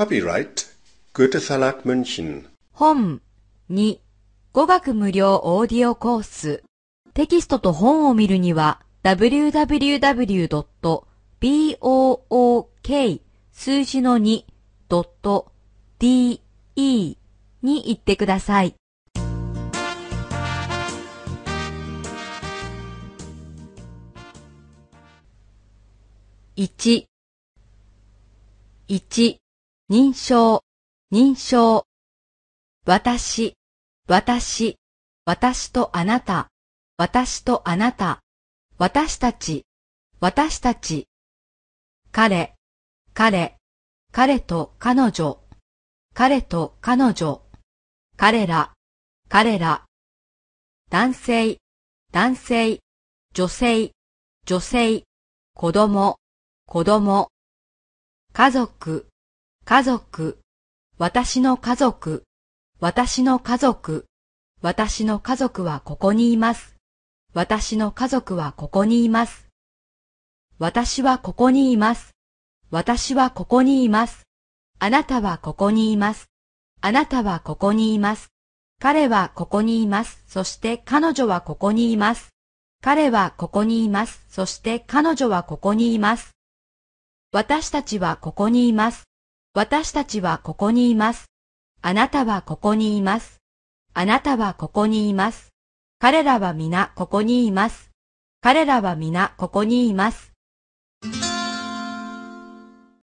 Copyright Good Salak München 本2語学無料オーディオコース。テキストと本を見るには www.book 数字の 2.de に行ってください。1 1認証、認証。私、私、私とあなた、私とあなた、私たち、私たち。彼、彼、彼と彼女、彼と彼女、彼ら、彼ら。男性、男性、女性、女性、子供、子供。家族、家族、私の家族、私の家族、私の家族はここにいます。私の家族はここにいます。私はここにいます。私はここにいます。あなたはここにいます。あなたはここにいます。彼はここにいます。そして彼女はここにいます。彼はここにいます。そして彼女はここにいます。私たちはここにいます。私たちはここにいます。あなたはここにいます。あなたはここにいます。彼らは皆ここにいます。彼らは皆ここにいます。